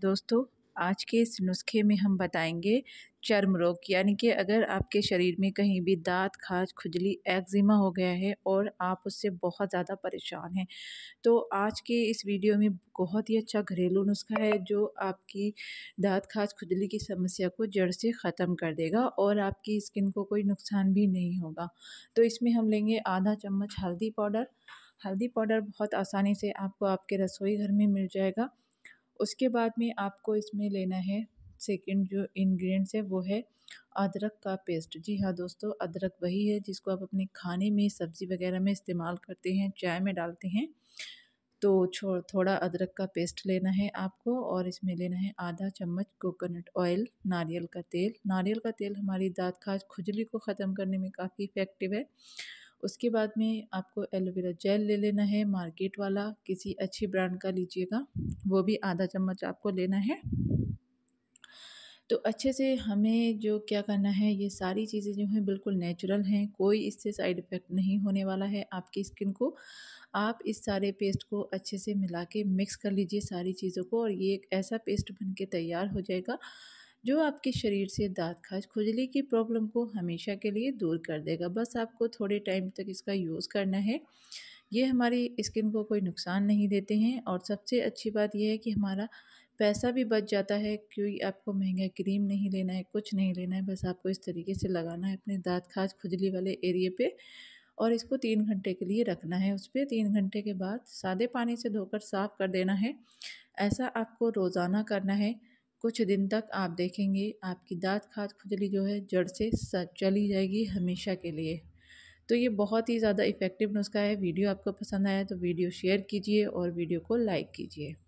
दोस्तों आज के इस नुस्खे में हम बताएंगे चर्म रोग यानी कि अगर आपके शरीर में कहीं भी दांत खाज खुजली एक्जिमा हो गया है और आप उससे बहुत ज़्यादा परेशान हैं तो आज के इस वीडियो में बहुत ही अच्छा घरेलू नुस्खा है जो आपकी दांत खाज खुजली की समस्या को जड़ से ख़त्म कर देगा और आपकी स्किन को कोई नुकसान भी नहीं होगा तो इसमें हम लेंगे आधा चम्मच हल्दी पाउडर हल्दी पाउडर बहुत आसानी से आपको आपके रसोई घर में मिल जाएगा उसके बाद में आपको इसमें लेना है सेकंड जो इंग्रेडिएंट्स है वो है अदरक का पेस्ट जी हाँ दोस्तों अदरक वही है जिसको आप अपने खाने में सब्ज़ी वगैरह में इस्तेमाल करते हैं चाय में डालते हैं तो थोड़ा अदरक का पेस्ट लेना है आपको और इसमें लेना है आधा चम्मच कोकोनट ऑयल नारियल का तेल नारियल का तेल हमारी दाँत खाज खुजली को ख़त्म करने में काफ़ी इफ़ेक्टिव है उसके बाद में आपको एलोवेरा जेल ले लेना है मार्केट वाला किसी अच्छी ब्रांड का लीजिएगा वो भी आधा चम्मच आपको लेना है तो अच्छे से हमें जो क्या करना है ये सारी चीज़ें जो हैं बिल्कुल नेचुरल हैं कोई इससे साइड इफ़ेक्ट नहीं होने वाला है आपकी स्किन को आप इस सारे पेस्ट को अच्छे से मिला के मिक्स कर लीजिए सारी चीज़ों को और ये एक ऐसा पेस्ट बन के तैयार हो जाएगा जो आपके शरीर से दाँत खाज खुजली की प्रॉब्लम को हमेशा के लिए दूर कर देगा बस आपको थोड़े टाइम तक इसका यूज़ करना है ये हमारी स्किन को कोई नुकसान नहीं देते हैं और सबसे अच्छी बात यह है कि हमारा पैसा भी बच जाता है क्योंकि आपको महंगा क्रीम नहीं लेना है कुछ नहीं लेना है बस आपको इस तरीके से लगाना है अपने दाँत खाज खुजली वाले एरिए पे और इसको तीन घंटे के लिए रखना है उस पर तीन घंटे के बाद सादे पानी से धोकर साफ़ कर देना है ऐसा आपको रोज़ाना करना है कुछ दिन तक आप देखेंगे आपकी दाँत खाद खुजली जो है जड़ से चली जाएगी हमेशा के लिए तो ये बहुत ही ज़्यादा इफ़ेक्टिव नुस्खा है वीडियो आपको पसंद आया तो वीडियो शेयर कीजिए और वीडियो को लाइक कीजिए